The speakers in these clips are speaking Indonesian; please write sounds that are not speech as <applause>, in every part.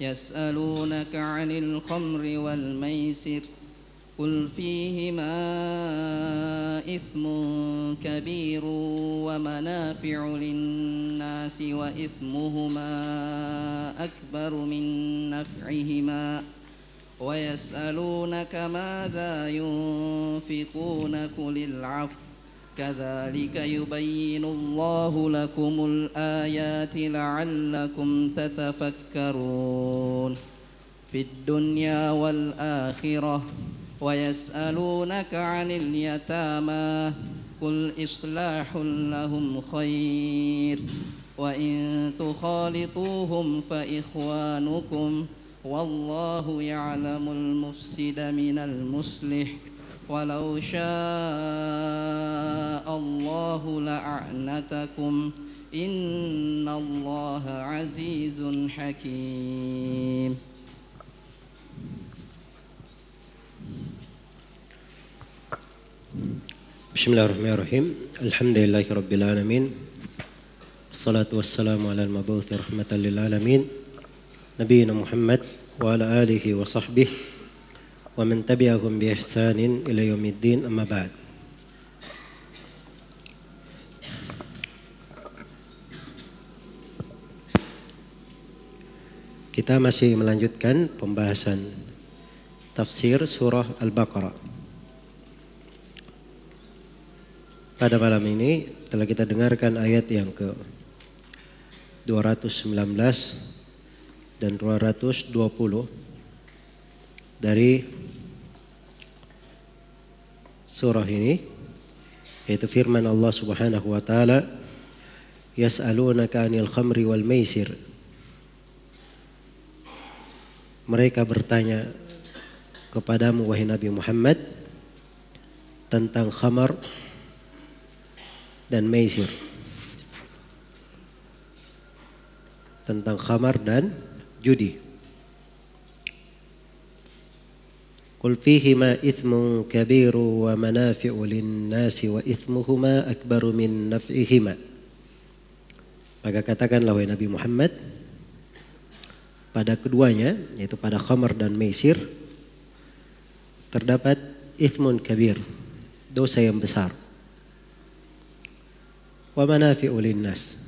يسألونك عن الخمر والميسر قل فيهما إثم كبير ومنافع للناس وإثمهما أكبر من نفعهما ويسألونك ماذا ينفقون قل العفو كذلك يبين الله لكم الآيات لعلكم تتفكرون في الدنيا والآخرة ويسألونك عن اليتامى قل إصلاح لهم خير وإن تخالطوهم فإخوانكم والله يعلم المفسد من المصلح ولو شاء الله لأعنتكم إن الله عزيز حكيم بسم الله الرحمن الرحيم الحمد لله رب العالمين الصلاة والسلام على المبعوث رحمة للعالمين نبينا محمد وعلى آله وصحبه ومن تبعهم بإحسان إلى يوم الدين أما بعد Kita masih melanjutkan pembahasan tafsir surah Al-Baqarah. Pada malam ini telah kita dengarkan ayat yang ke 219 dan 220 dari surah ini yaitu firman Allah Subhanahu wa taala yas'alunaka 'anil khamri wal maisir mereka bertanya kepadamu wahai Nabi Muhammad tentang khamar dan maisir tentang khamar dan judi قل فيهما إثم كبير ومنافع للناس وإثمهما أكبر من نفعهما maka katakanlah wahai Nabi Muhammad pada keduanya yaitu pada khamar dan mesir terdapat ithmun kabir dosa yang besar wa manafi'u nas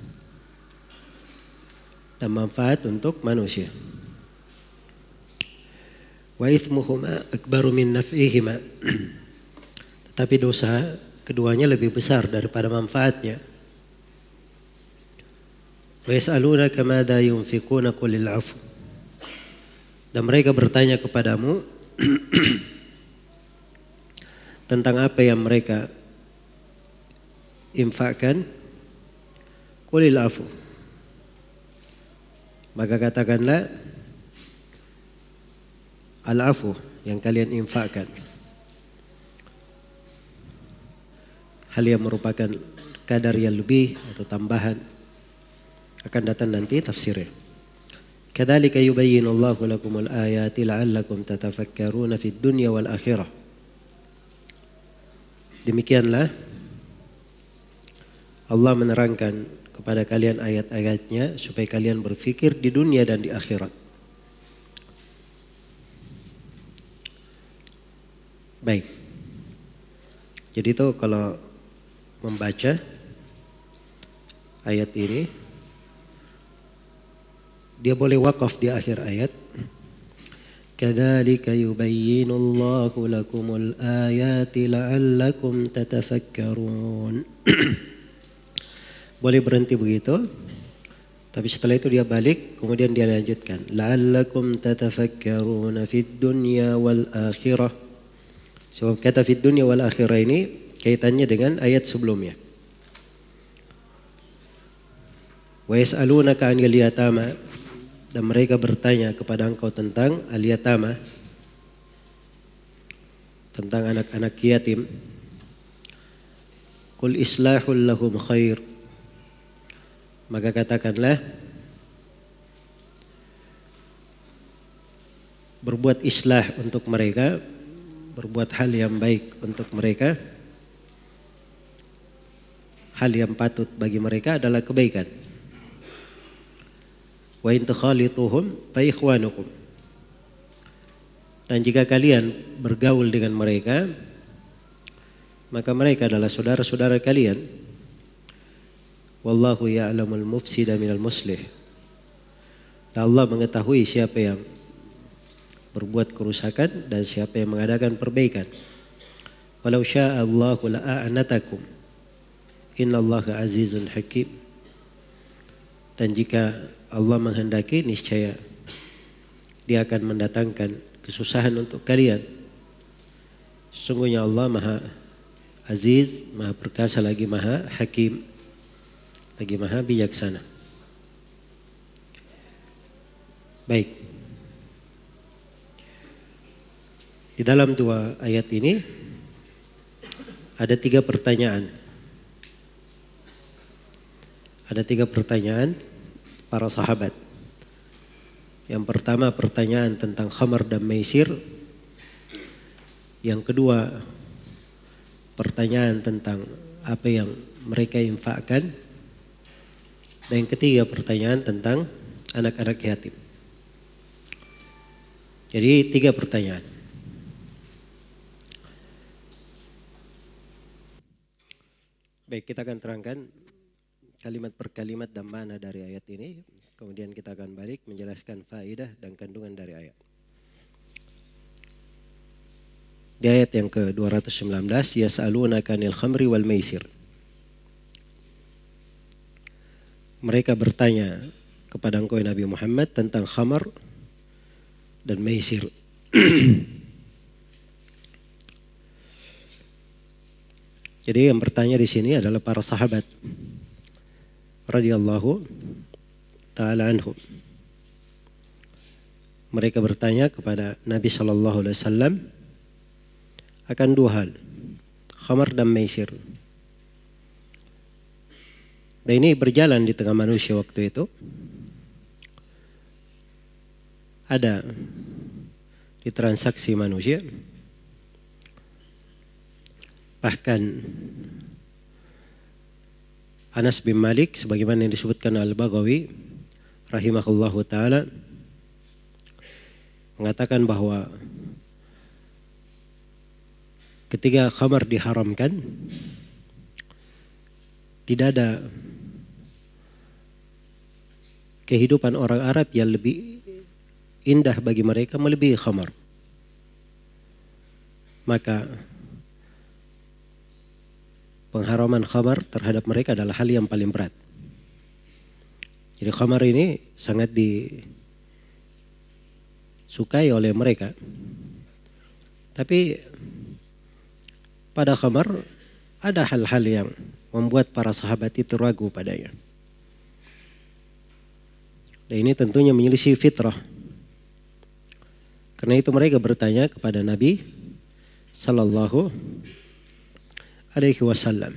dan manfaat untuk manusia wa ithmuhuma akbaru min naf'ihima. <clears throat> Tetapi dosa keduanya lebih besar daripada manfaatnya. Wa kama da yunfikuna qulil 'afu. Dan mereka bertanya kepadamu <clears throat> tentang apa yang mereka infakkan. Qulil 'afu. Maka katakanlah Al-afu yang kalian infakkan. Hal yang merupakan kadar yang lebih atau tambahan akan datang nanti tafsirnya. كذلك يبين الله لكم الآيات لعلكم تتفكرون في الدنيا والآخرة Demikianlah Allah menerangkan kepada kalian ayat-ayatnya supaya kalian berfikir di dunia dan di akhirat. Baik. Jadi itu kalau membaca ayat ini dia boleh wakaf di akhir ayat. كذلك يبين الله لكم الآيات لعلكم تتفكرون boleh berhenti begitu tapi setelah itu dia balik kemudian dia lanjutkan la'allakum tatafakkaruna fid dunya wal akhirah Sebab kata fit dunia wal akhirah ini kaitannya dengan ayat sebelumnya. Wa yas'alunaka 'anil yatama dan mereka bertanya kepada engkau tentang al yatama tentang anak-anak yatim. Kul islahul lahum khair. Maka katakanlah berbuat islah untuk mereka berbuat hal yang baik untuk mereka. Hal yang patut bagi mereka adalah kebaikan. Wa in tukhalituhum fa ikhwanukum. Dan jika kalian bergaul dengan mereka, maka mereka adalah saudara-saudara kalian. Wallahu ya'lamul mufsida minal muslih. Dan Allah mengetahui siapa yang berbuat kerusakan dan siapa yang mengadakan perbaikan. Walau syaa Allahu la'anatakum. Innallaha azizun hakim. Dan jika Allah menghendaki niscaya dia akan mendatangkan kesusahan untuk kalian. Sungguhnya Allah Maha Aziz, Maha Perkasa lagi Maha Hakim, lagi Maha Bijaksana. Baik. Di dalam dua ayat ini ada tiga pertanyaan. Ada tiga pertanyaan para sahabat. Yang pertama pertanyaan tentang khamar dan maisir. Yang kedua pertanyaan tentang apa yang mereka infakkan. Dan yang ketiga pertanyaan tentang anak-anak yatim. Jadi tiga pertanyaan. Baik, kita akan terangkan kalimat per kalimat dan mana dari ayat ini. Kemudian kita akan balik menjelaskan faidah dan kandungan dari ayat. Di ayat yang ke-219, Yas'alunaka Kanil khamri wal maisir. Mereka bertanya kepada engkau Nabi Muhammad tentang khamar dan maisir. <clears throat> Jadi yang bertanya di sini adalah para sahabat radhiyallahu taala anhu. Mereka bertanya kepada Nabi Shallallahu alaihi wasallam akan dua hal, khamar dan maisir. Dan ini berjalan di tengah manusia waktu itu. Ada di transaksi manusia Bahkan Anas bin Malik sebagaimana yang disebutkan al bagawi rahimahullahu taala mengatakan bahwa ketika khamar diharamkan tidak ada kehidupan orang Arab yang lebih indah bagi mereka melebihi khamar maka pengharaman khamar terhadap mereka adalah hal yang paling berat. Jadi khamar ini sangat disukai oleh mereka. Tapi pada khamar ada hal-hal yang membuat para sahabat itu ragu padanya. Dan ini tentunya menyelisih fitrah. Karena itu mereka bertanya kepada Nabi Sallallahu alaihi wasallam.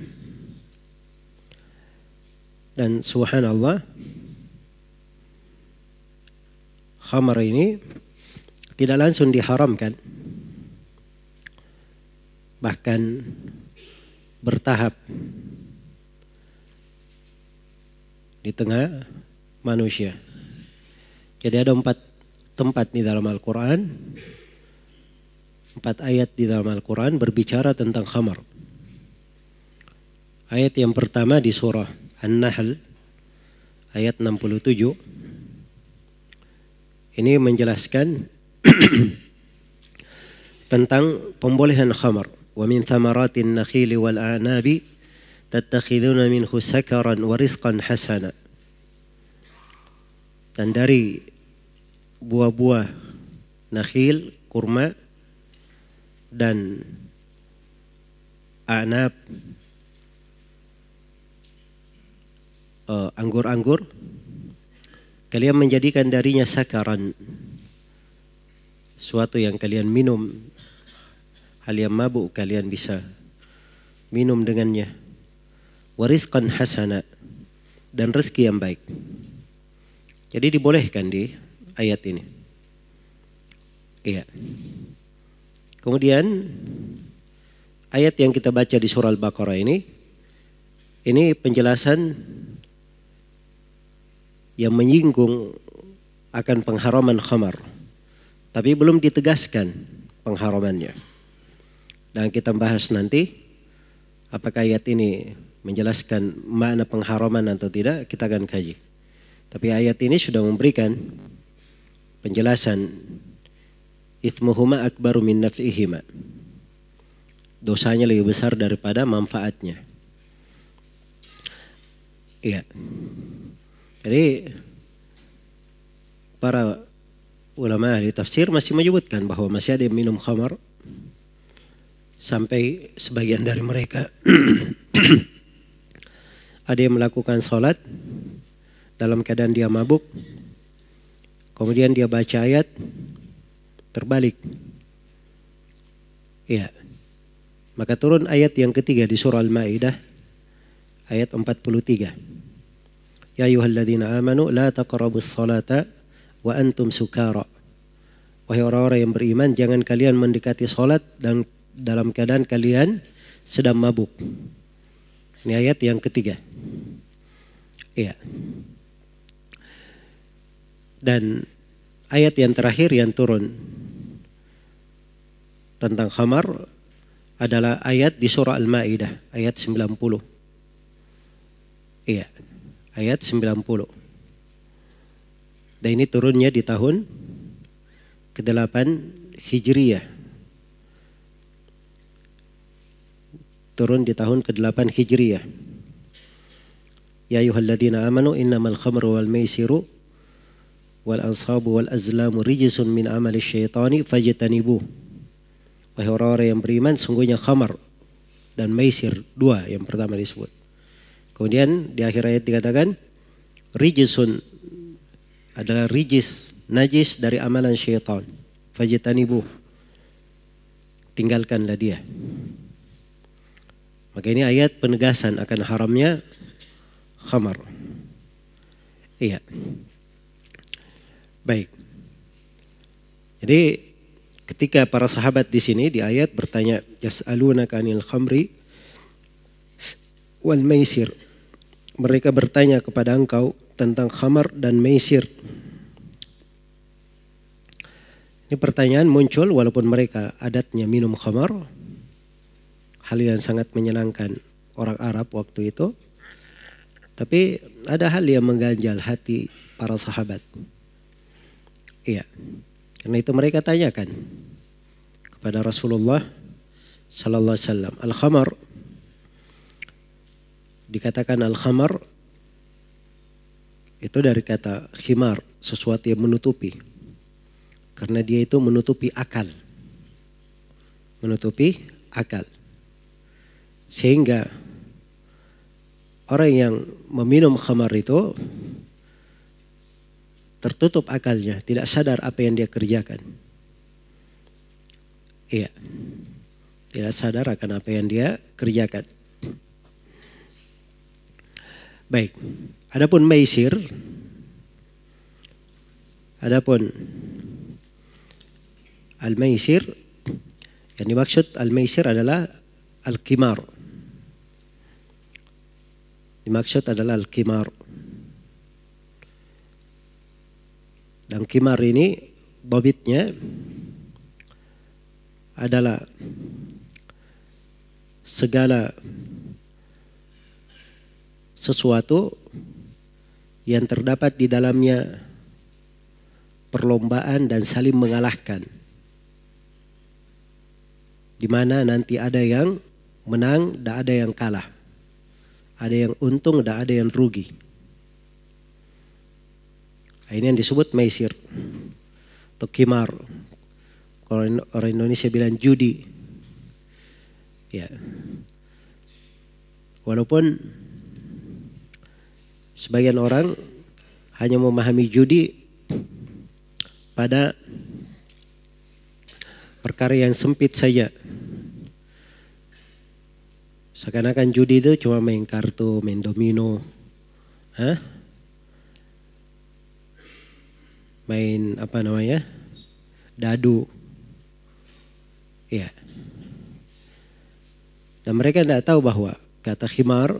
Dan subhanallah khamar ini tidak langsung diharamkan. Bahkan bertahap di tengah manusia. Jadi ada empat tempat di dalam Al-Quran, empat ayat di dalam Al-Quran berbicara tentang khamar. Ayat yang pertama di surah An-Nahl ayat 67. Ini menjelaskan <clears throat> tentang pembolehan khamar. Wa min thamaratin nakhili wal anabi tattakhiduna minhu sakaran wa rizqan hasana. Dan dari buah-buah nakhil, kurma dan anab Eh, anggur-anggur, kalian menjadikan darinya sakaran, suatu yang kalian minum, hal yang mabuk kalian bisa minum dengannya. Wariskan hasana dan rezeki yang baik. Jadi dibolehkan di ayat ini. Iya. Kemudian ayat yang kita baca di surah Al-Baqarah ini ini penjelasan yang menyinggung akan pengharaman khamar. Tapi belum ditegaskan pengharamannya. Dan kita bahas nanti apakah ayat ini menjelaskan makna pengharaman atau tidak, kita akan kaji. Tapi ayat ini sudah memberikan penjelasan ithmuhuma akbaru min naf'ihima. Dosanya lebih besar daripada manfaatnya. Iya. Jadi para ulama ahli tafsir masih menyebutkan bahwa masih ada yang minum khamar sampai sebagian dari mereka <clears throat> ada yang melakukan sholat dalam keadaan dia mabuk kemudian dia baca ayat terbalik ya maka turun ayat yang ketiga di surah Al-Maidah ayat 43 يا أيها الذين آمنوا لا تقربوا الصلاة wa antum sukara. Wahai orang-orang yang beriman, jangan kalian mendekati sholat dan dalam keadaan kalian sedang mabuk. Ini ayat yang ketiga. Iya. Dan ayat yang terakhir yang turun tentang khamar adalah ayat di surah Al-Maidah ayat 90. Iya ayat 90. Dan ini turunnya di tahun ke-8 Hijriyah. Turun di tahun ke-8 Hijriyah. Ya ayyuhalladzina amanu innamal khamru wal maisiru wal ansabu wal azlamu rijsun min amali syaitani fajtanibu. Wahai orang-orang yang beriman, sungguhnya khamar dan maisir dua yang pertama disebut. Kemudian di akhir ayat dikatakan rijisun adalah rijis, najis dari amalan syaitan. ibu Tinggalkanlah dia. Maka ini ayat penegasan akan haramnya khamar. Iya. Baik. Jadi ketika para sahabat di sini di ayat bertanya yas'alunaka 'anil khamri wal maisir mereka bertanya kepada engkau tentang khamar dan meisir. Ini pertanyaan muncul walaupun mereka adatnya minum khamar. Hal yang sangat menyenangkan orang Arab waktu itu. Tapi ada hal yang mengganjal hati para sahabat. Iya. Karena itu mereka tanyakan kepada Rasulullah sallallahu alaihi wasallam, "Al-khamar dikatakan al-khamar itu dari kata khimar, sesuatu yang menutupi. Karena dia itu menutupi akal. Menutupi akal. Sehingga orang yang meminum khamar itu tertutup akalnya, tidak sadar apa yang dia kerjakan. Iya. Tidak sadar akan apa yang dia kerjakan. Baik. Adapun maisir adapun al-maisir yang dimaksud al-maisir adalah al kimar Dimaksud adalah al kimar Dan Kimar ini bobitnya adalah segala sesuatu yang terdapat di dalamnya perlombaan dan saling mengalahkan. Di mana nanti ada yang menang dan ada yang kalah. Ada yang untung dan ada yang rugi. Nah, ini yang disebut maisir atau kimar. Kalau orang Indonesia bilang judi. Ya. Walaupun Sebagian orang hanya memahami judi pada perkara yang sempit saja. Seakan-akan judi itu cuma main kartu, main domino. Hah? Main apa namanya? Dadu. ya. Dan mereka tidak tahu bahwa kata khimar,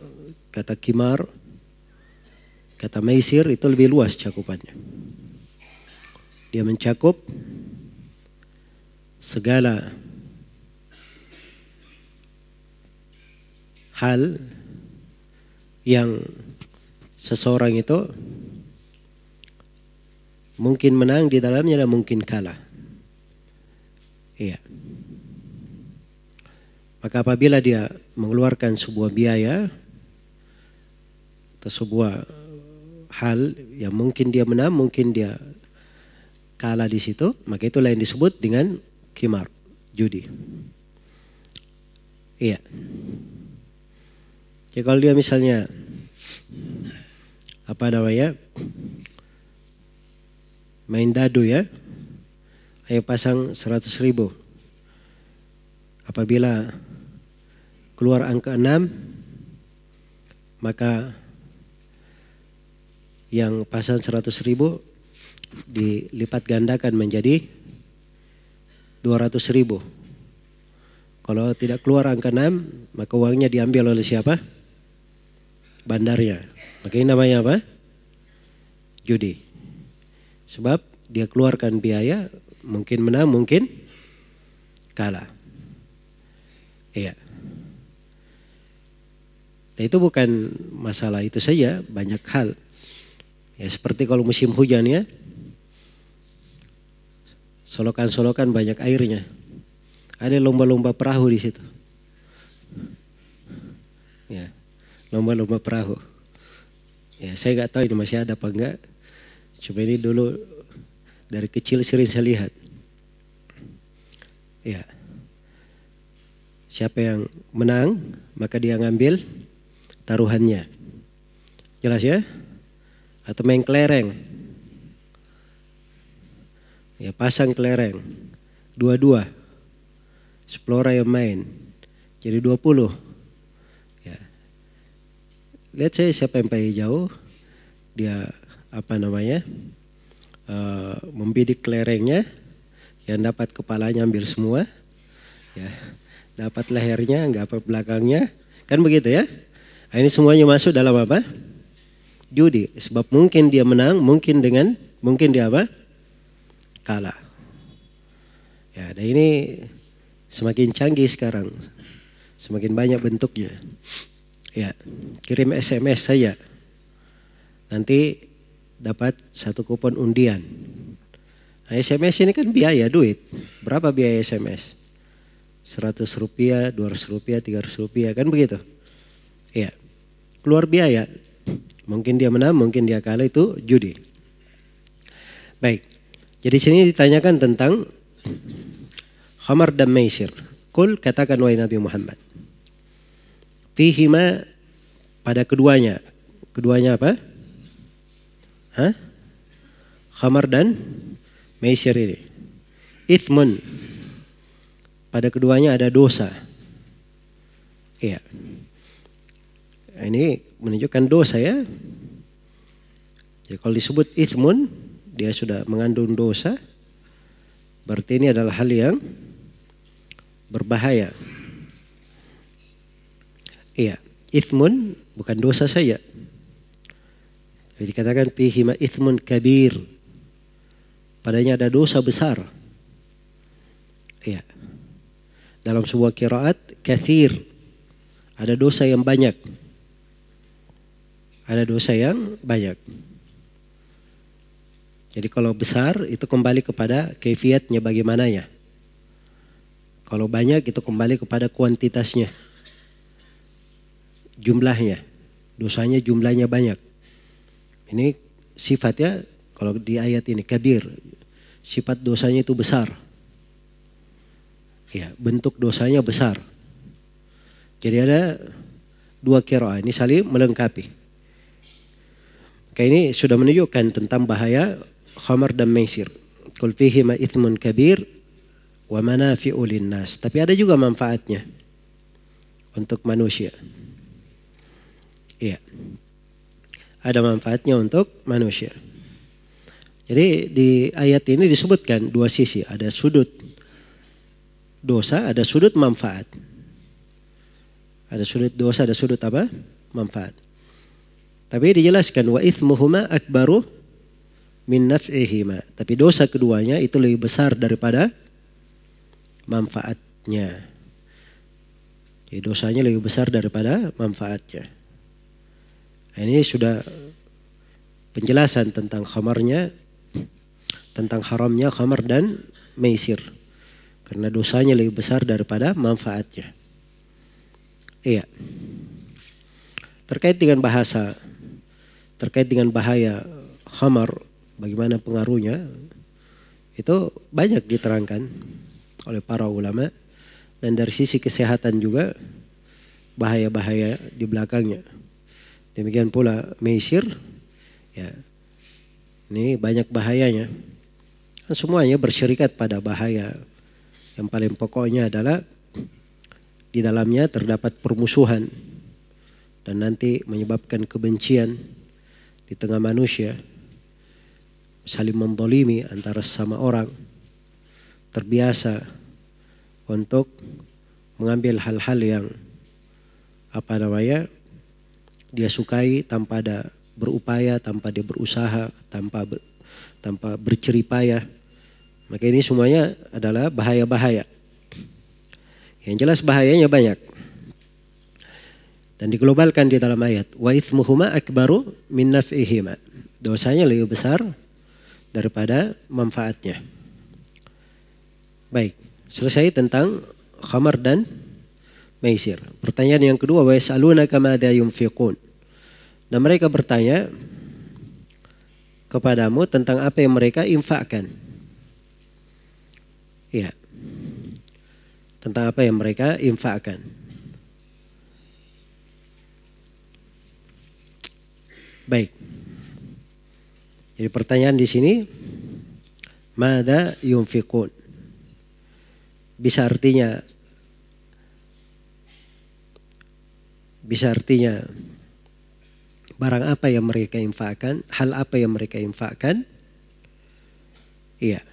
kata khimar, Kata Maisir itu lebih luas cakupannya. Dia mencakup segala hal yang seseorang itu mungkin menang di dalamnya dan mungkin kalah. Iya. Maka apabila dia mengeluarkan sebuah biaya atau sebuah hal yang mungkin dia menang, mungkin dia kalah di situ, maka itulah yang disebut dengan kimar, judi. Iya. Jadi ya, kalau dia misalnya apa namanya main dadu ya, ayo pasang 100 ribu. Apabila keluar angka enam maka yang pasal 100 ribu dilipat gandakan menjadi 200 ribu. Kalau tidak keluar angka 6, maka uangnya diambil oleh siapa? Bandarnya. Maka ini namanya apa? Judi. Sebab dia keluarkan biaya, mungkin menang, mungkin kalah. Iya. Nah, itu bukan masalah itu saja, banyak hal. Ya seperti kalau musim hujan ya. Solokan-solokan banyak airnya. Ada lomba-lomba perahu di situ. Ya, lomba-lomba perahu. Ya, saya nggak tahu ini masih ada apa enggak. Cuma ini dulu dari kecil sering saya lihat. Ya. Siapa yang menang, maka dia ngambil taruhannya. Jelas ya? atau main kelereng. Ya, pasang kelereng. Dua-dua. Sepuluh orang yang main. Jadi dua puluh. Ya. Lihat saya siapa yang paling jauh. Dia apa namanya? Uh, membidik kelerengnya. Yang dapat kepalanya ambil semua. Ya. Dapat lehernya, nggak apa belakangnya. Kan begitu ya. Nah, ini semuanya masuk dalam apa? judi sebab mungkin dia menang, mungkin dengan mungkin dia apa? kalah. Ya, dan ini semakin canggih sekarang. Semakin banyak bentuknya. Ya, kirim SMS saja. Nanti dapat satu kupon undian. Nah, SMS ini kan biaya duit. Berapa biaya SMS? 100 rupiah, 200 rupiah, 300 rupiah, kan begitu. Ya, keluar biaya. Mungkin dia menang, mungkin dia kalah itu judi. Baik. Jadi sini ditanyakan tentang khamar dan maisir. Kul katakan wahai Nabi Muhammad. Fihima pada keduanya. Keduanya apa? Hah? Khamar dan maisir ini. Ithmun. Pada keduanya ada dosa. Iya. Nah, ini menunjukkan dosa ya. Jadi kalau disebut ithmun, dia sudah mengandung dosa. Berarti ini adalah hal yang berbahaya. Iya, ithmun bukan dosa saja. Jadi dikatakan pihima ithmun kabir. Padanya ada dosa besar. Iya. Dalam sebuah kiraat kathir. Ada dosa yang banyak. Ada dosa yang banyak. Jadi kalau besar itu kembali kepada kefiatnya ya. Kalau banyak itu kembali kepada kuantitasnya. Jumlahnya. Dosanya jumlahnya banyak. Ini sifatnya kalau di ayat ini kabir. Sifat dosanya itu besar. Ya, bentuk dosanya besar. Jadi ada dua kira. Ini saling melengkapi. Kayak ini sudah menunjukkan tentang bahaya khamar dan maisir. Kul fihi ma ithmun kabir wa manafi'u linnas. Tapi ada juga manfaatnya untuk manusia. Iya. Ada manfaatnya untuk manusia. Jadi di ayat ini disebutkan dua sisi, ada sudut dosa, ada sudut manfaat. Ada sudut dosa, ada sudut apa? Manfaat. Tapi dijelaskan wa ithmuhuma akbaru min naf'ihima. Tapi dosa keduanya itu lebih besar daripada manfaatnya. Jadi dosanya lebih besar daripada manfaatnya. Nah, ini sudah penjelasan tentang khamarnya, tentang haramnya khamar dan meisir. Karena dosanya lebih besar daripada manfaatnya. Iya. Terkait dengan bahasa, terkait dengan bahaya khamar, bagaimana pengaruhnya, itu banyak diterangkan oleh para ulama. Dan dari sisi kesehatan juga bahaya-bahaya di belakangnya. Demikian pula mesir, ya ini banyak bahayanya. Kan semuanya bersyarikat pada bahaya. Yang paling pokoknya adalah di dalamnya terdapat permusuhan dan nanti menyebabkan kebencian di tengah manusia, saling mendolimi antara sama orang, terbiasa untuk mengambil hal-hal yang apa namanya dia sukai tanpa ada berupaya, tanpa dia berusaha, tanpa ber, tanpa berceripaya. Maka ini semuanya adalah bahaya-bahaya. Yang jelas bahayanya banyak dan diglobalkan di dalam ayat wa ithmuhuma akbaru min naf'ihima dosanya lebih besar daripada manfaatnya baik selesai tentang khamar dan maisir pertanyaan yang kedua wa yasalunaka madza yunfiqun dan mereka bertanya kepadamu tentang apa yang mereka infakkan ya tentang apa yang mereka infakkan Baik. Jadi pertanyaan di sini, mada yunfikun? Bisa artinya, bisa artinya barang apa yang mereka infakkan, hal apa yang mereka infakkan. Iya.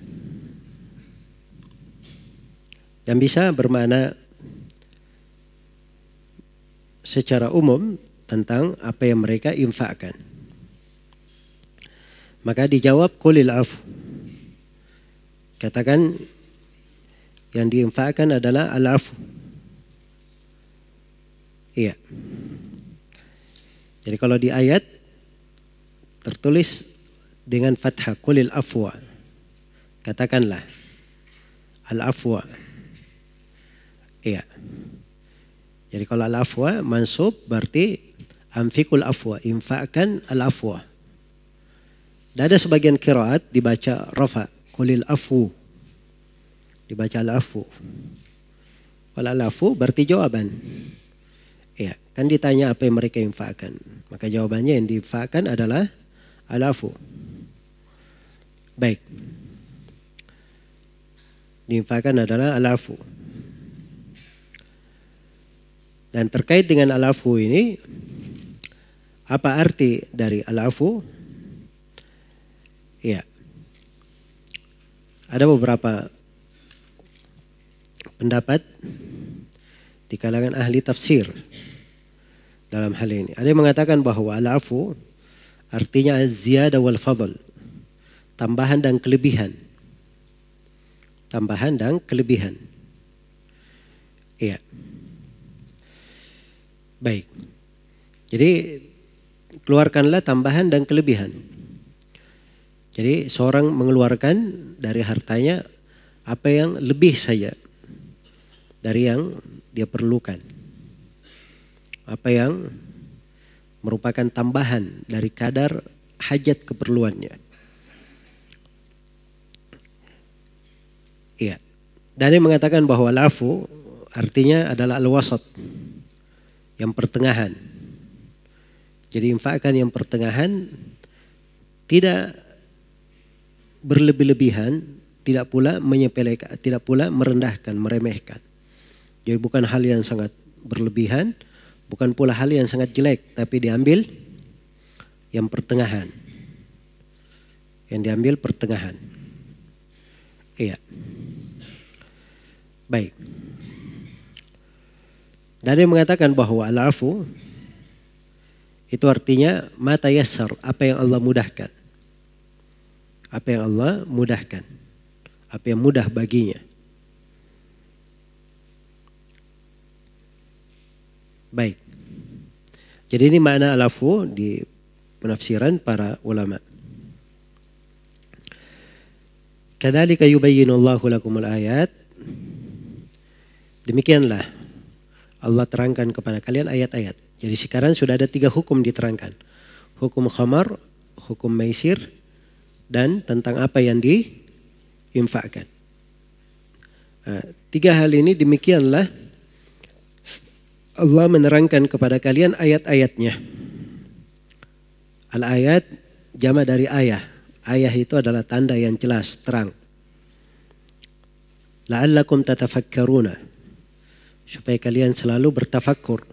Dan bisa bermakna secara umum tentang apa yang mereka infakkan. Maka dijawab kulil afu. Katakan yang diinfakkan adalah al-afu. Iya. Jadi kalau di ayat tertulis dengan fathah kulil afwa. Katakanlah al-afwa. Iya. Jadi kalau al-afwa mansub berarti Anfikul afwa, infakkan al afwa. Dan ada sebagian kiraat dibaca rafa, kulil afu. Dibaca al afu. Kalau al afu berarti jawaban. Ya, kan ditanya apa yang mereka infakkan. Maka jawabannya yang diinfakkan adalah al afu. Baik. Diinfakkan adalah al afu. Dan terkait dengan al afu ini apa arti dari al-afu? Ya. Ada beberapa pendapat di kalangan ahli tafsir dalam hal ini. Ada yang mengatakan bahwa al-afu artinya az-ziyada wal fadl. Tambahan dan kelebihan. Tambahan dan kelebihan. Iya. Baik. Jadi keluarkanlah tambahan dan kelebihan. Jadi seorang mengeluarkan dari hartanya apa yang lebih saja dari yang dia perlukan. Apa yang merupakan tambahan dari kadar hajat keperluannya. Iya. Dan yang mengatakan bahwa lafu artinya adalah al-wasat. Yang pertengahan. Jadi infakkan yang pertengahan tidak berlebih-lebihan, tidak pula menyepelekan, tidak pula merendahkan, meremehkan. Jadi bukan hal yang sangat berlebihan, bukan pula hal yang sangat jelek, tapi diambil yang pertengahan. Yang diambil pertengahan. Iya. Baik. Dan mengatakan bahwa al-afu itu artinya mata yasar, apa yang Allah mudahkan. Apa yang Allah mudahkan. Apa yang mudah baginya. Baik. Jadi ini makna alafu di penafsiran para ulama. Kadzalika yubayyinu Allahu lakumul ayat. Demikianlah Allah terangkan kepada kalian ayat-ayat. Jadi sekarang sudah ada tiga hukum diterangkan. Hukum khamar, hukum maisir, dan tentang apa yang diinfakkan. Nah, tiga hal ini demikianlah Allah menerangkan kepada kalian ayat-ayatnya. Al-ayat jama dari ayah. Ayah itu adalah tanda yang jelas, terang. La'allakum tatafakkaruna. Supaya kalian selalu bertafakkur.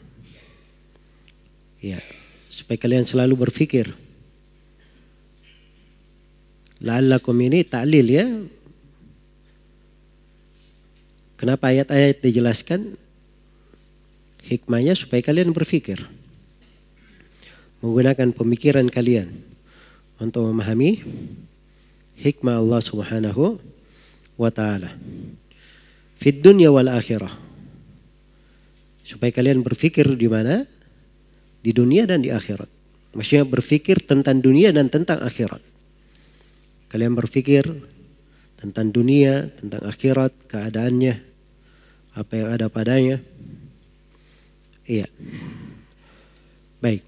Ya, supaya kalian selalu berpikir. kom ini ta'lil ya. Kenapa ayat-ayat dijelaskan? Hikmahnya supaya kalian berpikir. Menggunakan pemikiran kalian untuk memahami hikmah Allah Subhanahu wa taala. Fid dunya wal akhirah. Supaya kalian berpikir di mana? Di dunia dan di akhirat. Maksudnya berpikir tentang dunia dan tentang akhirat. Kalian berpikir tentang dunia, tentang akhirat, keadaannya, apa yang ada padanya. Iya. Baik.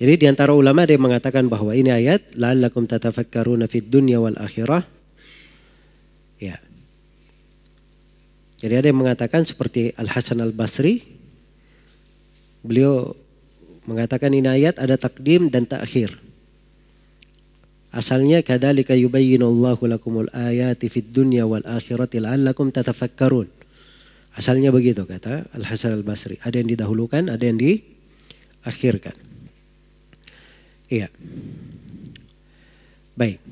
Jadi di antara ulama ada yang mengatakan bahwa ini ayat la'allakum tatafakkaruna fid dunya wal akhirah. Ya. Jadi ada yang mengatakan seperti Al Hasan Al Basri Beliau mengatakan ini ayat ada takdim dan takhir. Asalnya kadzalika yubayyinullahu lakumul ayati fid dunya wal akhirati la'allakum tatafakkarun. Asalnya begitu kata Al Hasan Al Basri. Ada yang didahulukan, ada yang diakhirkan. Iya. Baik.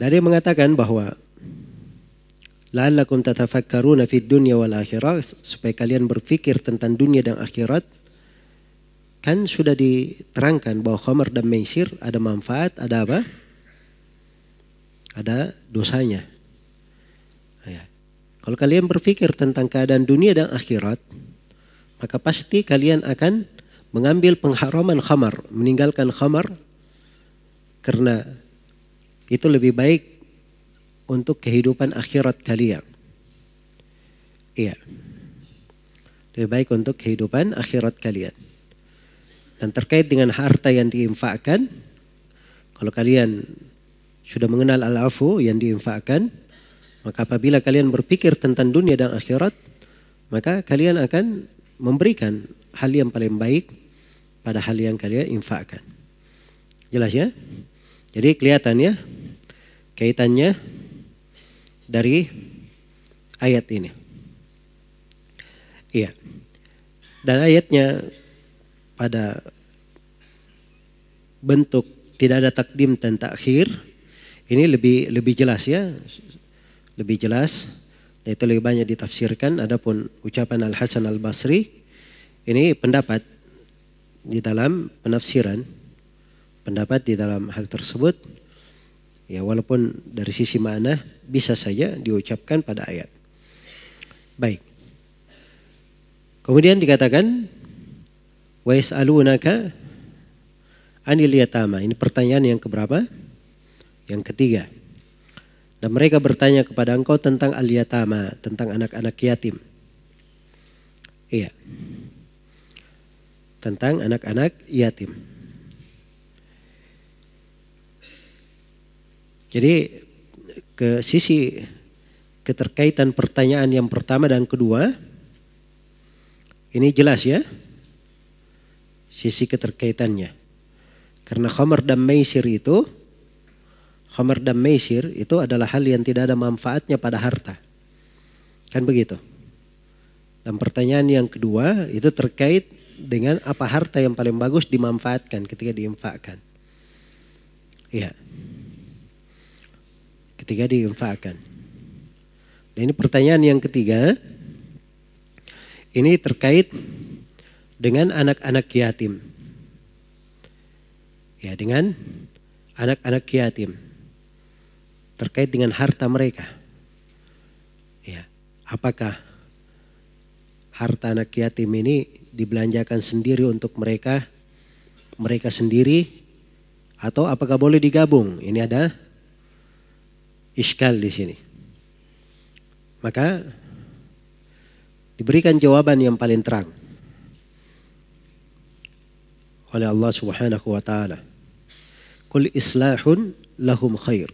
Dari mengatakan bahwa la'allakum tatafakkaruna fid dunya wal akhirah supaya kalian berpikir tentang dunia dan akhirat kan sudah diterangkan bahwa khamar dan maisir ada manfaat ada apa ada dosanya ya. kalau kalian berpikir tentang keadaan dunia dan akhirat maka pasti kalian akan mengambil pengharaman khamar meninggalkan khamar karena itu lebih baik untuk kehidupan akhirat kalian. Iya. Lebih baik untuk kehidupan akhirat kalian. Dan terkait dengan harta yang diinfakkan, kalau kalian sudah mengenal al-afu yang diinfakkan, maka apabila kalian berpikir tentang dunia dan akhirat, maka kalian akan memberikan hal yang paling baik pada hal yang kalian infakkan. Jelas ya? Jadi kelihatannya, kaitannya dari ayat ini. Iya. Dan ayatnya pada bentuk tidak ada takdim dan takhir ini lebih lebih jelas ya. Lebih jelas dan itu lebih banyak ditafsirkan adapun ucapan Al Hasan Al Basri ini pendapat di dalam penafsiran pendapat di dalam hal tersebut ya walaupun dari sisi mana bisa saja diucapkan pada ayat. Baik. Kemudian dikatakan wa yas'alunaka anil yatama. Ini pertanyaan yang keberapa? Yang ketiga. Dan mereka bertanya kepada engkau tentang al yatama, tentang anak-anak yatim. Iya. Tentang anak-anak yatim. Jadi ke sisi keterkaitan pertanyaan yang pertama dan kedua. Ini jelas ya. Sisi keterkaitannya. Karena khamar dan maisir itu khamar dan maisir itu adalah hal yang tidak ada manfaatnya pada harta. Kan begitu. Dan pertanyaan yang kedua itu terkait dengan apa harta yang paling bagus dimanfaatkan ketika diinfakkan. Iya ketika diinfakkan. Dan ini pertanyaan yang ketiga. Ini terkait dengan anak-anak yatim. Ya, dengan anak-anak yatim. Terkait dengan harta mereka. Ya, apakah harta anak yatim ini dibelanjakan sendiri untuk mereka mereka sendiri atau apakah boleh digabung? Ini ada iskal di sini. Maka diberikan jawaban yang paling terang oleh Allah Subhanahu wa taala. Kul islahun lahum khair.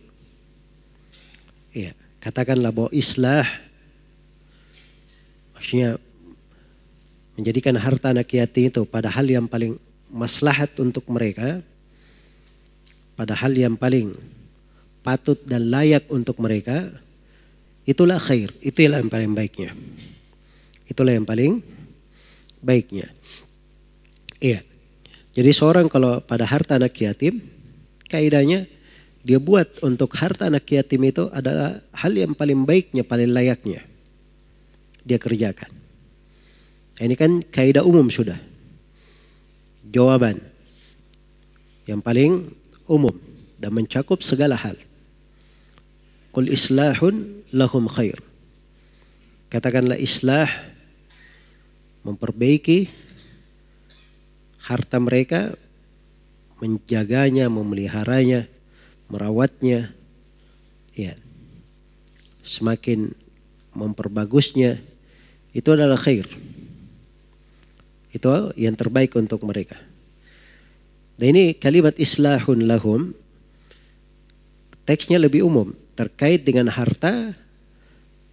Ya, katakanlah bahwa islah maksudnya menjadikan harta anak yatim itu pada hal yang paling maslahat untuk mereka, pada hal yang paling patut dan layak untuk mereka, itulah khair, itulah yang paling baiknya. Itulah yang paling baiknya. Iya. Jadi seorang kalau pada harta anak yatim, kaidahnya dia buat untuk harta anak yatim itu adalah hal yang paling baiknya, paling layaknya. Dia kerjakan. Ini kan kaidah umum sudah. Jawaban yang paling umum dan mencakup segala hal. Qul islahun lahum khair. Katakanlah islah memperbaiki harta mereka, menjaganya, memeliharanya, merawatnya. Ya. Semakin memperbagusnya itu adalah khair. Itu yang terbaik untuk mereka. Dan ini kalimat islahun lahum teksnya lebih umum terkait dengan harta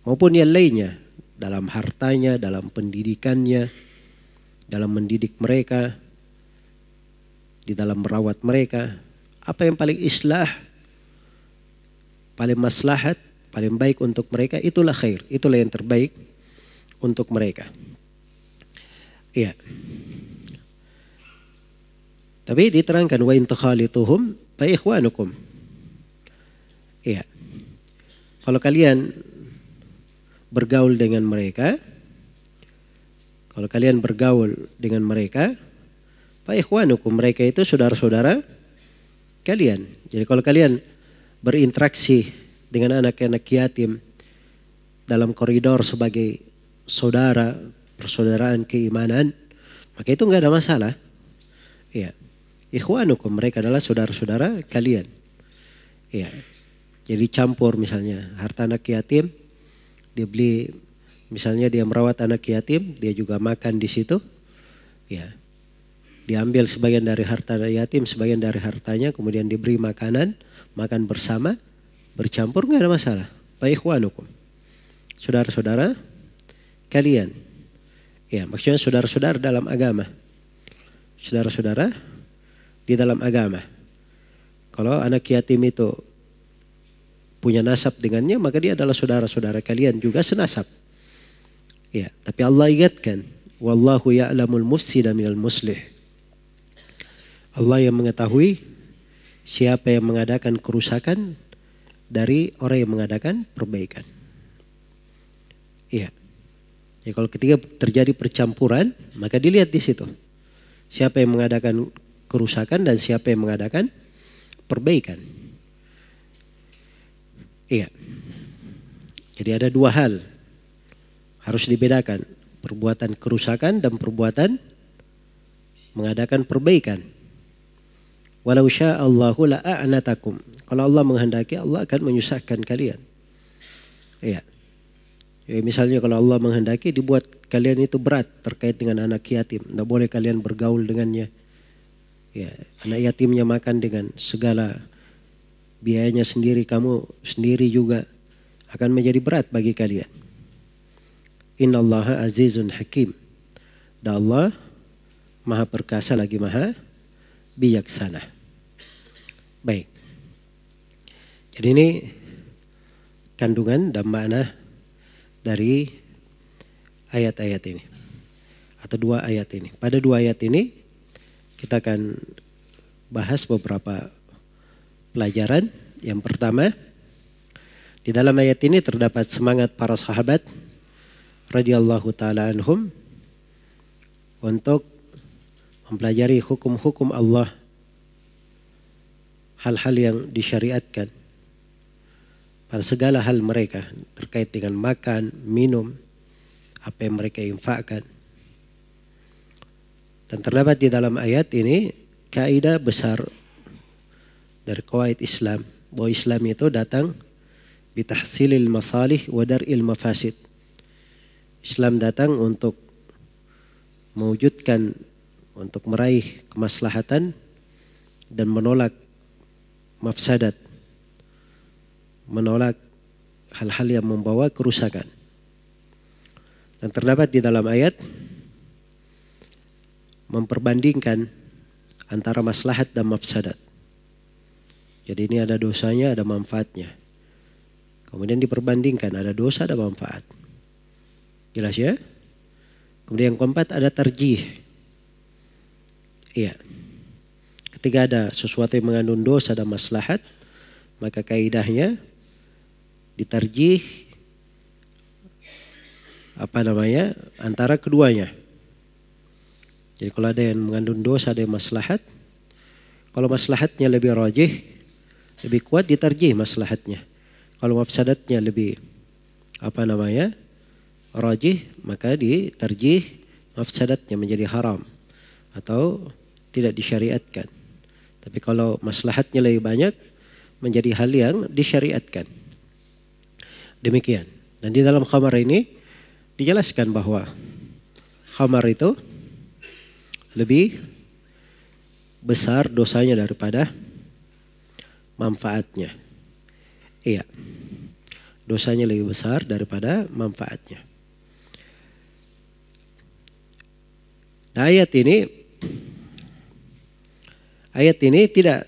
maupun yang lainnya dalam hartanya, dalam pendidikannya, dalam mendidik mereka, di dalam merawat mereka, apa yang paling islah, paling maslahat, paling baik untuk mereka itulah khair, itulah yang terbaik untuk mereka. Iya. Tapi diterangkan wa intakhalituhum fa ikhwanukum. Iya. Kalau kalian bergaul dengan mereka, kalau kalian bergaul dengan mereka, Pak Ikhwanukum, mereka itu saudara-saudara kalian. Jadi kalau kalian berinteraksi dengan anak-anak yatim dalam koridor sebagai saudara, persaudaraan keimanan, maka itu nggak ada masalah. Iya. Ikhwanukum, mereka adalah saudara-saudara kalian. Iya. Jadi campur misalnya harta anak yatim, dia beli misalnya dia merawat anak yatim, dia juga makan di situ. Ya. Diambil sebagian dari harta anak yatim, sebagian dari hartanya kemudian diberi makanan, makan bersama, bercampur nggak ada masalah. Baik ikhwanukum. Saudara-saudara kalian. Ya, maksudnya saudara-saudara dalam agama. Saudara-saudara di dalam agama. Kalau anak yatim itu punya nasab dengannya, maka dia adalah saudara-saudara kalian juga senasab. Ya, tapi Allah ingatkan, wallahu ya'lamul mufsida minal muslih. Allah yang mengetahui siapa yang mengadakan kerusakan dari orang yang mengadakan perbaikan. Iya. Ya kalau ketika terjadi percampuran, maka dilihat di situ. Siapa yang mengadakan kerusakan dan siapa yang mengadakan perbaikan. Iya. Jadi ada dua hal harus dibedakan, perbuatan kerusakan dan perbuatan mengadakan perbaikan. Walau sya'allahu la'anatakum. Kalau Allah menghendaki, Allah akan menyusahkan kalian. Iya. Ya, misalnya kalau Allah menghendaki dibuat kalian itu berat terkait dengan anak yatim. Tidak boleh kalian bergaul dengannya. Ya, anak yatimnya makan dengan segala biayanya sendiri, kamu sendiri juga akan menjadi berat bagi kalian. Inna Allah azizun hakim. Dan Allah maha perkasa lagi maha bijaksana. Baik. Jadi ini kandungan dan makna dari ayat-ayat ini. Atau dua ayat ini. Pada dua ayat ini kita akan bahas beberapa pelajaran. Yang pertama, di dalam ayat ini terdapat semangat para sahabat radhiyallahu taala anhum untuk mempelajari hukum-hukum Allah hal-hal yang disyariatkan pada segala hal mereka terkait dengan makan, minum, apa yang mereka infakkan. Dan terdapat di dalam ayat ini kaidah besar dari kawaid Islam bahwa Islam itu datang bitahsilil masalih wadar dar'il mafasid. Islam datang untuk mewujudkan untuk meraih kemaslahatan dan menolak mafsadat. Menolak hal-hal yang membawa kerusakan. Dan terdapat di dalam ayat memperbandingkan antara maslahat dan mafsadat. Jadi ini ada dosanya, ada manfaatnya. Kemudian diperbandingkan, ada dosa, ada manfaat. Jelas ya? Kemudian yang keempat ada terjih. Iya. Ketika ada sesuatu yang mengandung dosa dan maslahat, maka kaidahnya diterjih apa namanya antara keduanya. Jadi kalau ada yang mengandung dosa ada yang maslahat, kalau maslahatnya lebih rajih lebih kuat diterjih maslahatnya. Kalau mafsadatnya lebih apa namanya? rajih maka diterjih mafsadatnya menjadi haram atau tidak disyariatkan. Tapi kalau maslahatnya lebih banyak menjadi hal yang disyariatkan. Demikian. Dan di dalam khamar ini dijelaskan bahwa khamar itu lebih besar dosanya daripada manfaatnya. Iya. Dosanya lebih besar daripada manfaatnya. Nah, ayat ini ayat ini tidak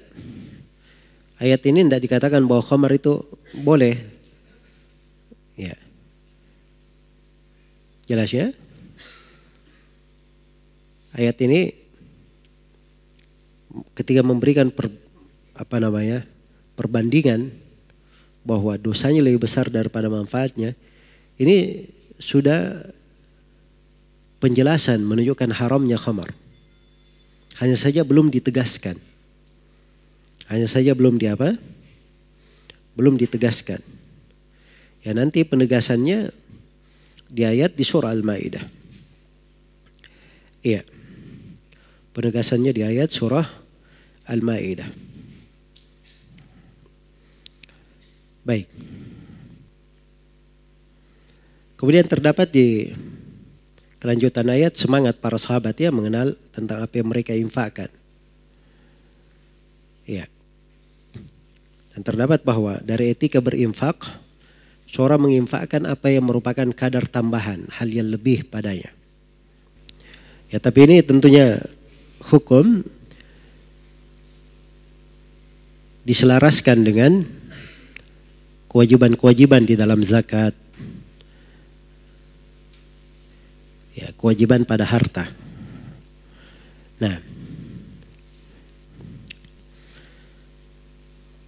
ayat ini tidak dikatakan bahwa khamar itu boleh. Ya. Jelas ya? Ayat ini ketika memberikan per, apa namanya? perbandingan bahwa dosanya lebih besar daripada manfaatnya, ini sudah penjelasan menunjukkan haramnya khamar. Hanya saja belum ditegaskan. Hanya saja belum di apa? Belum ditegaskan. Ya nanti penegasannya di ayat di surah Al-Maidah. Iya. Penegasannya di ayat surah Al-Maidah. Baik. Kemudian terdapat di kelanjutan ayat semangat para sahabat ya mengenal tentang apa yang mereka infakkan. Ya. Dan terdapat bahwa dari etika berinfak, seorang menginfakkan apa yang merupakan kadar tambahan, hal yang lebih padanya. Ya tapi ini tentunya hukum diselaraskan dengan kewajiban-kewajiban di dalam zakat. Ya, kewajiban pada harta. Nah,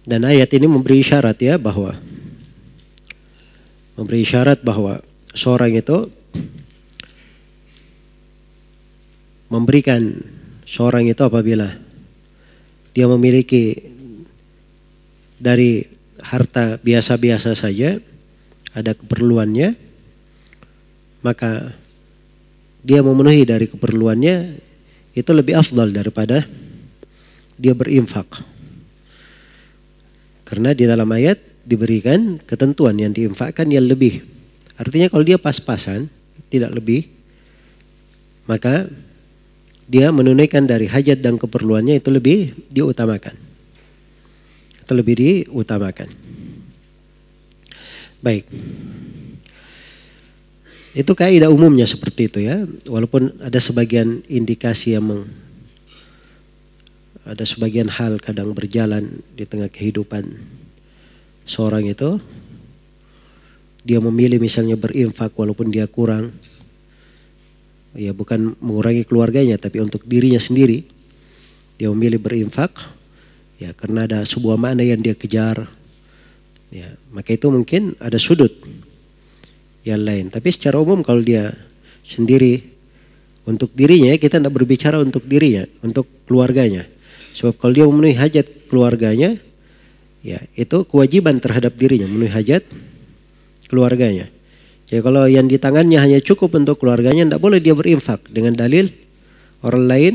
dan ayat ini memberi isyarat ya bahwa memberi isyarat bahwa seorang itu memberikan seorang itu apabila dia memiliki dari harta biasa-biasa saja, ada keperluannya, maka dia memenuhi dari keperluannya itu lebih afdal daripada dia berinfak. Karena di dalam ayat diberikan ketentuan yang diinfakkan yang lebih. Artinya kalau dia pas-pasan, tidak lebih, maka dia menunaikan dari hajat dan keperluannya itu lebih diutamakan terlebih diutamakan. Baik. Itu kaidah umumnya seperti itu ya. Walaupun ada sebagian indikasi yang meng, ada sebagian hal kadang berjalan di tengah kehidupan seorang itu dia memilih misalnya berinfak walaupun dia kurang ya bukan mengurangi keluarganya tapi untuk dirinya sendiri dia memilih berinfak Ya, karena ada sebuah makna yang dia kejar. Ya, maka itu mungkin ada sudut yang lain. Tapi secara umum kalau dia sendiri untuk dirinya kita tidak berbicara untuk dirinya, untuk keluarganya. Sebab kalau dia memenuhi hajat keluarganya, ya itu kewajiban terhadap dirinya memenuhi hajat keluarganya. Jadi ya, kalau yang di tangannya hanya cukup untuk keluarganya, tidak boleh dia berinfak dengan dalil orang lain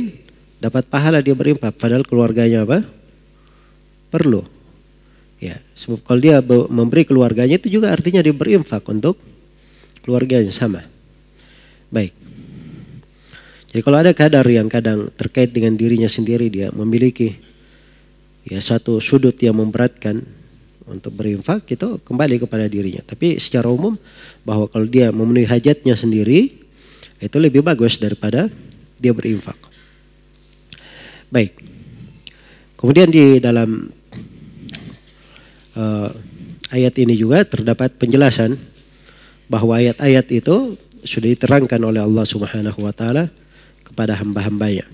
dapat pahala dia berinfak padahal keluarganya apa? perlu. Ya, sebab kalau dia memberi keluarganya itu juga artinya dia berinfak untuk keluarganya sama. Baik. Jadi kalau ada kadar yang kadang terkait dengan dirinya sendiri dia memiliki ya satu sudut yang memberatkan untuk berinfak itu kembali kepada dirinya. Tapi secara umum bahwa kalau dia memenuhi hajatnya sendiri itu lebih bagus daripada dia berinfak. Baik. Kemudian di dalam uh, ayat ini juga terdapat penjelasan bahwa ayat-ayat itu sudah diterangkan oleh Allah Subhanahu wa taala kepada hamba-hambanya.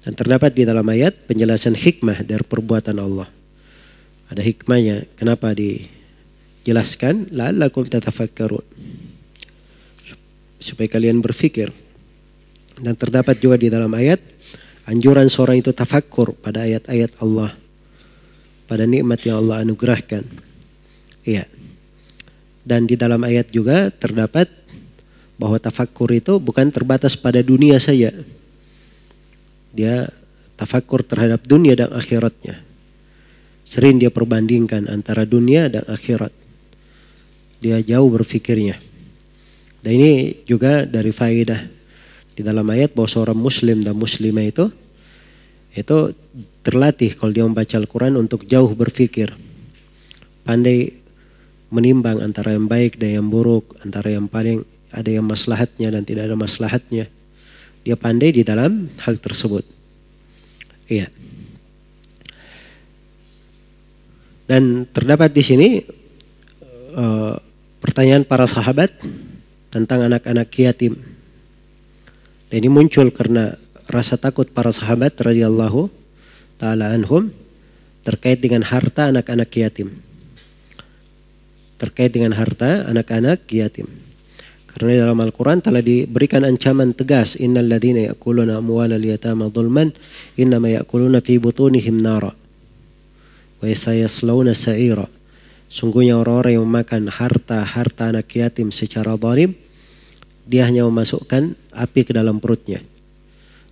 Dan terdapat di dalam ayat penjelasan hikmah dari perbuatan Allah. Ada hikmahnya kenapa dijelaskan la'allakum tatafakkarun. Supaya kalian berpikir. Dan terdapat juga di dalam ayat anjuran seorang itu tafakkur pada ayat-ayat Allah pada nikmat yang Allah anugerahkan. Iya. Dan di dalam ayat juga terdapat bahwa tafakkur itu bukan terbatas pada dunia saja. Dia tafakkur terhadap dunia dan akhiratnya. Sering dia perbandingkan antara dunia dan akhirat. Dia jauh berfikirnya. Dan ini juga dari faedah di dalam ayat bahwa seorang muslim dan muslimah itu itu terlatih kalau dia membaca Al-Quran untuk jauh berpikir. Pandai menimbang antara yang baik dan yang buruk, antara yang paling ada yang maslahatnya dan tidak ada maslahatnya. Dia pandai di dalam hal tersebut. Iya. Dan terdapat di sini uh, pertanyaan para sahabat tentang anak-anak yatim. Dan ini muncul karena rasa takut para sahabat radhiyallahu taala anhum terkait dengan harta anak-anak yatim. Terkait dengan harta anak-anak yatim. Karena dalam Al-Quran telah diberikan ancaman tegas. Innal ladhina yakuluna amwala liyatama dhulman innama yakuluna fi butunihim nara. Wa yaslauna sa'ira. Sungguhnya orang-orang yang memakan harta-harta anak yatim secara zalim, dia hanya memasukkan api ke dalam perutnya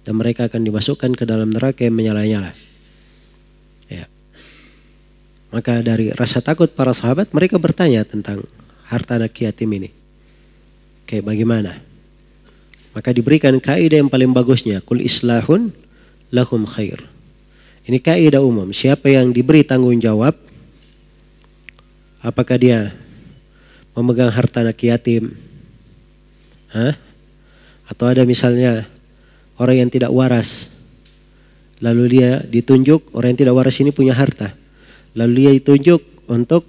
dan mereka akan dimasukkan ke dalam neraka yang menyala-nyala. Ya. Maka dari rasa takut para sahabat mereka bertanya tentang harta anak yatim ini. Kayak bagaimana? Maka diberikan kaidah yang paling bagusnya, kul islahun lahum khair. Ini kaidah umum, siapa yang diberi tanggung jawab apakah dia memegang harta anak yatim? Hah? Atau ada misalnya orang yang tidak waras. Lalu dia ditunjuk, orang yang tidak waras ini punya harta. Lalu dia ditunjuk untuk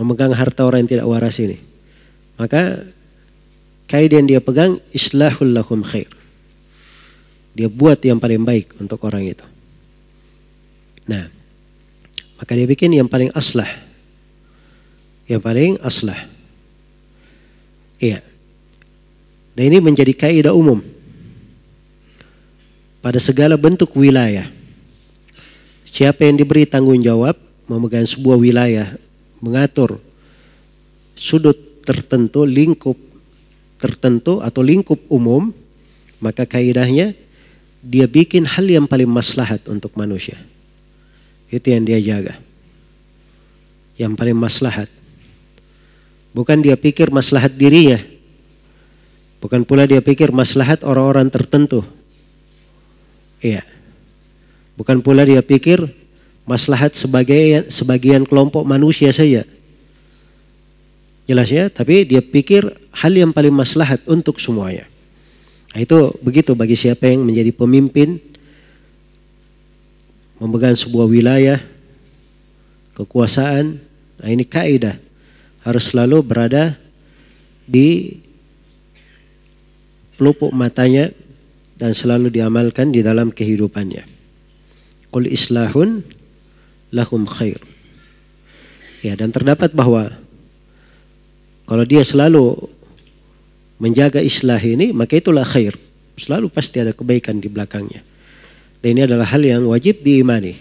memegang harta orang yang tidak waras ini. Maka kaidah yang dia pegang islahul lahum khair. Dia buat yang paling baik untuk orang itu. Nah, maka dia bikin yang paling aslah. Yang paling aslah. Iya. Dan ini menjadi kaidah umum pada segala bentuk wilayah. Siapa yang diberi tanggung jawab memegang sebuah wilayah, mengatur sudut tertentu, lingkup tertentu atau lingkup umum, maka kaidahnya dia bikin hal yang paling maslahat untuk manusia. Itu yang dia jaga. Yang paling maslahat. Bukan dia pikir maslahat dirinya, Bukan pula dia pikir maslahat orang-orang tertentu. Iya. Bukan pula dia pikir maslahat sebagai sebagian kelompok manusia saja. Jelas ya, tapi dia pikir hal yang paling maslahat untuk semuanya. Nah, itu begitu bagi siapa yang menjadi pemimpin memegang sebuah wilayah kekuasaan. Nah, ini kaidah harus selalu berada di pelupuk matanya dan selalu diamalkan di dalam kehidupannya. Kul islahun lahum khair. Ya, dan terdapat bahwa kalau dia selalu menjaga islah ini, maka itulah khair. Selalu pasti ada kebaikan di belakangnya. Dan ini adalah hal yang wajib diimani.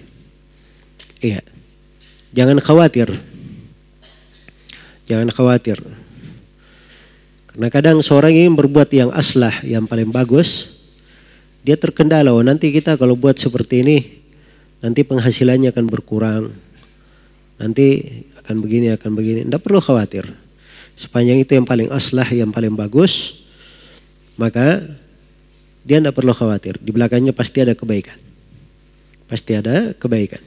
Iya. Jangan khawatir. Jangan khawatir karena kadang seorang ingin berbuat yang aslah, yang paling bagus, dia terkendala, oh nanti kita kalau buat seperti ini, nanti penghasilannya akan berkurang, nanti akan begini, akan begini. Tidak perlu khawatir. Sepanjang itu yang paling aslah, yang paling bagus, maka dia tidak perlu khawatir. Di belakangnya pasti ada kebaikan. Pasti ada kebaikan.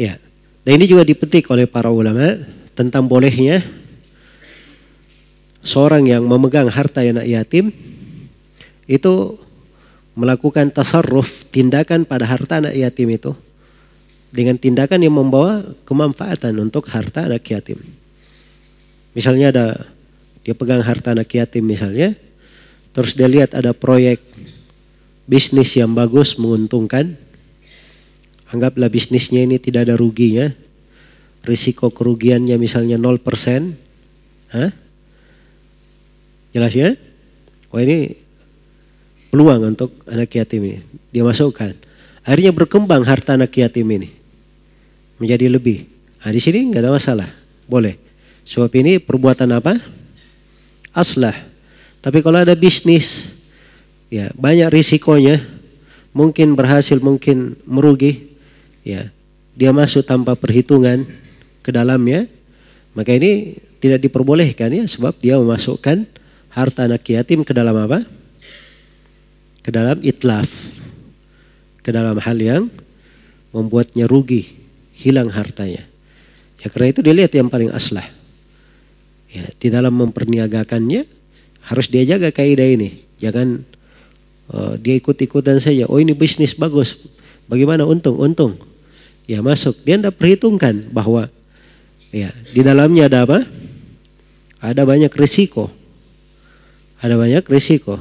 Ya, dan nah, ini juga dipetik oleh para ulama tentang bolehnya seorang yang memegang harta anak yatim itu melakukan tasarruf, tindakan pada harta anak yatim itu dengan tindakan yang membawa kemanfaatan untuk harta anak yatim. Misalnya ada dia pegang harta anak yatim misalnya, terus dia lihat ada proyek bisnis yang bagus menguntungkan. Anggaplah bisnisnya ini tidak ada ruginya. Risiko kerugiannya misalnya 0%. Hah? Jelas ya? Wah ini peluang untuk anak yatim ini. Dia masukkan. Akhirnya berkembang harta anak yatim ini. Menjadi lebih. Nah, di sini nggak ada masalah. Boleh. Sebab ini perbuatan apa? Aslah. Tapi kalau ada bisnis, ya banyak risikonya. Mungkin berhasil, mungkin merugi. Ya, dia masuk tanpa perhitungan ke dalamnya. Maka ini tidak diperbolehkan ya sebab dia memasukkan harta anak yatim ke dalam apa? Ke dalam itlaf. Ke dalam hal yang membuatnya rugi, hilang hartanya. Ya karena itu dilihat yang paling aslah. Ya, di dalam memperniagakannya harus dia jaga kaidah ini. Jangan uh, dia ikut-ikutan saja. Oh ini bisnis bagus. Bagaimana untung? Untung. Ya masuk. Dia tidak perhitungkan bahwa ya di dalamnya ada apa? Ada banyak risiko ada banyak risiko.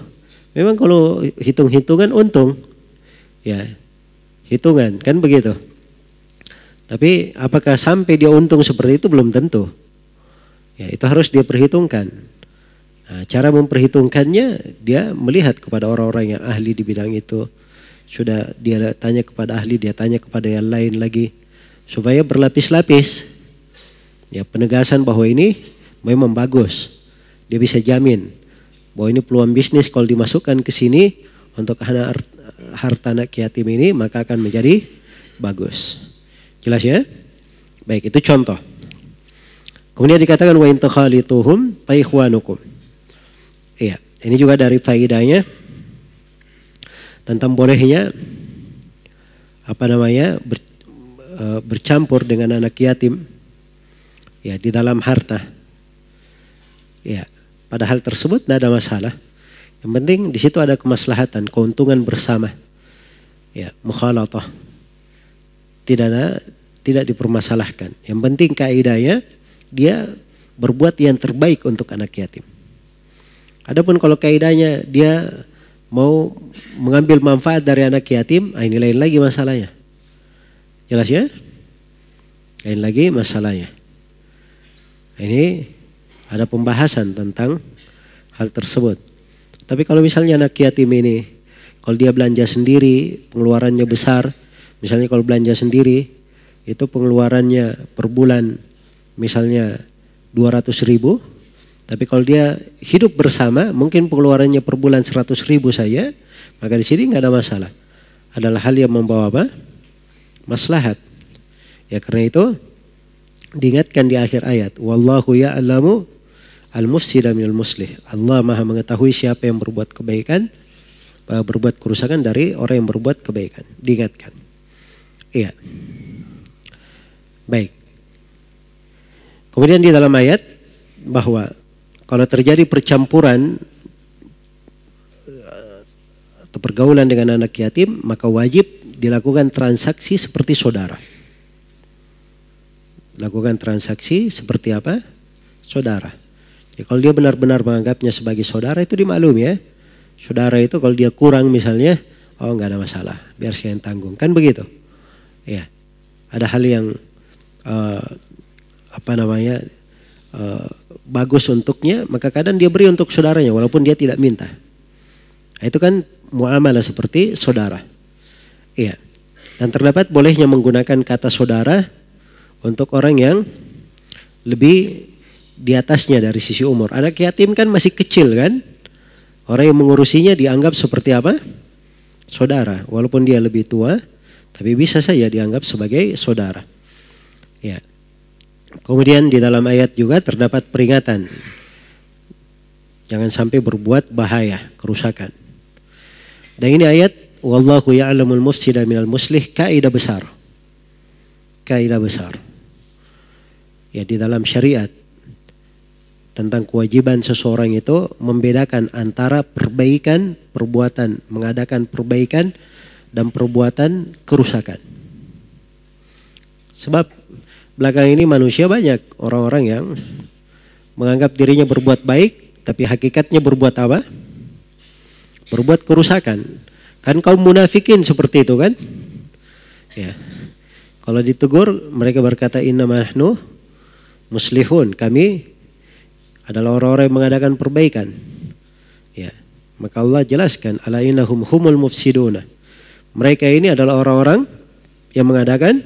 Memang kalau hitung-hitungan untung, ya hitungan kan begitu. Tapi apakah sampai dia untung seperti itu belum tentu. Ya, itu harus dia perhitungkan. Nah, cara memperhitungkannya dia melihat kepada orang-orang yang ahli di bidang itu. Sudah dia tanya kepada ahli, dia tanya kepada yang lain lagi supaya berlapis-lapis. Ya, penegasan bahwa ini memang bagus. Dia bisa jamin bahwa ini peluang bisnis kalau dimasukkan ke sini untuk anak anak kiatim ini maka akan menjadi bagus. Jelas ya? Baik, itu contoh. Kemudian dikatakan wa intakhalituhum fa ikhwanukum. Iya, ini juga dari faidahnya tentang bolehnya apa namanya ber, e, bercampur dengan anak yatim ya di dalam harta. Ya, Padahal tersebut tidak ada masalah. Yang penting di situ ada kemaslahatan, keuntungan bersama. Ya, mukhalatah. Tidak ada, tidak dipermasalahkan. Yang penting kaidahnya dia berbuat yang terbaik untuk anak yatim. Adapun kalau kaidahnya dia mau mengambil manfaat dari anak yatim, ah, ini lain lagi masalahnya. Jelas ya? Lain lagi masalahnya. Ini ada pembahasan tentang hal tersebut. Tapi kalau misalnya anak yatim ini, kalau dia belanja sendiri, pengeluarannya besar, misalnya kalau belanja sendiri, itu pengeluarannya per bulan misalnya 200 ribu, tapi kalau dia hidup bersama, mungkin pengeluarannya per bulan 100 ribu saja. maka di sini nggak ada masalah. Adalah hal yang membawa apa? Maslahat. Ya karena itu diingatkan di akhir ayat, Wallahu ya'lamu Al-mufsida minal muslih. Allah maha mengetahui siapa yang berbuat kebaikan, berbuat kerusakan dari orang yang berbuat kebaikan. Diingatkan. Iya. Baik. Kemudian di dalam ayat bahwa kalau terjadi percampuran eh, atau pergaulan dengan anak yatim, maka wajib dilakukan transaksi seperti saudara. Lakukan transaksi seperti apa? Saudara. Ya, kalau dia benar-benar menganggapnya sebagai saudara itu dimaklumi ya. Saudara itu kalau dia kurang misalnya, oh nggak ada masalah, biar saya yang tanggung. Kan begitu. Ya, ada hal yang uh, apa namanya uh, bagus untuknya, maka kadang dia beri untuk saudaranya walaupun dia tidak minta. Nah, itu kan muamalah seperti saudara. Iya. Dan terdapat bolehnya menggunakan kata saudara untuk orang yang lebih di atasnya dari sisi umur. Anak yatim kan masih kecil kan? Orang yang mengurusinya dianggap seperti apa? Saudara, walaupun dia lebih tua, tapi bisa saja dianggap sebagai saudara. Ya. Kemudian di dalam ayat juga terdapat peringatan. Jangan sampai berbuat bahaya, kerusakan. Dan ini ayat wallahu ya'lamul mufsida minal muslih kaidah besar. Kaidah besar. Ya di dalam syariat tentang kewajiban seseorang itu membedakan antara perbaikan perbuatan, mengadakan perbaikan dan perbuatan kerusakan. Sebab belakang ini manusia banyak orang-orang yang menganggap dirinya berbuat baik tapi hakikatnya berbuat apa? Berbuat kerusakan. Kan kaum munafikin seperti itu kan? Ya. Kalau ditegur mereka berkata inna mahnu muslihun, kami adalah orang-orang yang mengadakan perbaikan. Ya. Maka Allah jelaskan ala innahum humul mufsiduna. Mereka ini adalah orang-orang yang mengadakan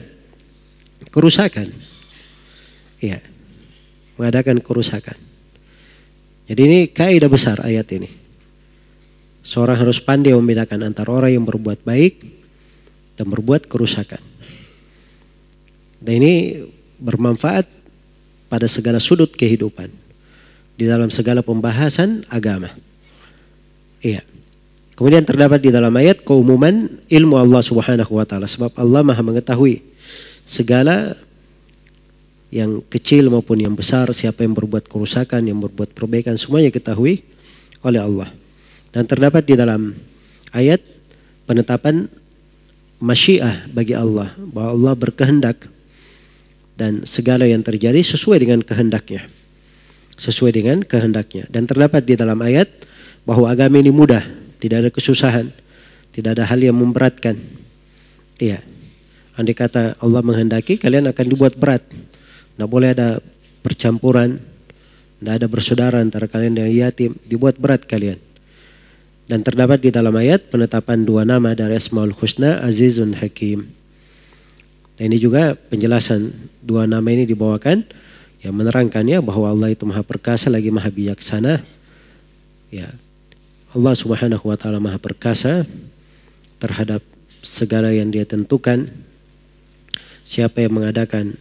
kerusakan. Ya. Mengadakan kerusakan. Jadi ini kaidah besar ayat ini. Seorang harus pandai membedakan antara orang yang berbuat baik dan berbuat kerusakan. Dan ini bermanfaat pada segala sudut kehidupan di dalam segala pembahasan agama. Iya. Kemudian terdapat di dalam ayat keumuman ilmu Allah Subhanahu wa taala sebab Allah Maha mengetahui segala yang kecil maupun yang besar, siapa yang berbuat kerusakan, yang berbuat perbaikan semuanya diketahui oleh Allah. Dan terdapat di dalam ayat penetapan masyiah bagi Allah bahwa Allah berkehendak dan segala yang terjadi sesuai dengan kehendaknya sesuai dengan kehendaknya. Dan terdapat di dalam ayat bahwa agama ini mudah, tidak ada kesusahan, tidak ada hal yang memberatkan. Iya. Andai kata Allah menghendaki, kalian akan dibuat berat. Tidak boleh ada percampuran, tidak ada bersaudara antara kalian dengan yatim, dibuat berat kalian. Dan terdapat di dalam ayat penetapan dua nama dari Asmaul Husna, Azizun Hakim. Dan ini juga penjelasan dua nama ini dibawakan ya menerangkannya bahwa Allah itu maha perkasa lagi maha bijaksana. Ya. Allah Subhanahu wa taala maha perkasa terhadap segala yang dia tentukan. Siapa yang mengadakan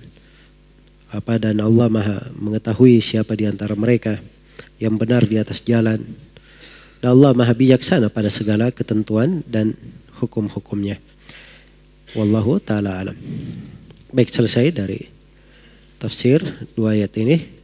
apa dan Allah maha mengetahui siapa di antara mereka yang benar di atas jalan. Dan Allah maha bijaksana pada segala ketentuan dan hukum-hukumnya. Wallahu taala alam. Baik selesai dari tafsir dua ayat ini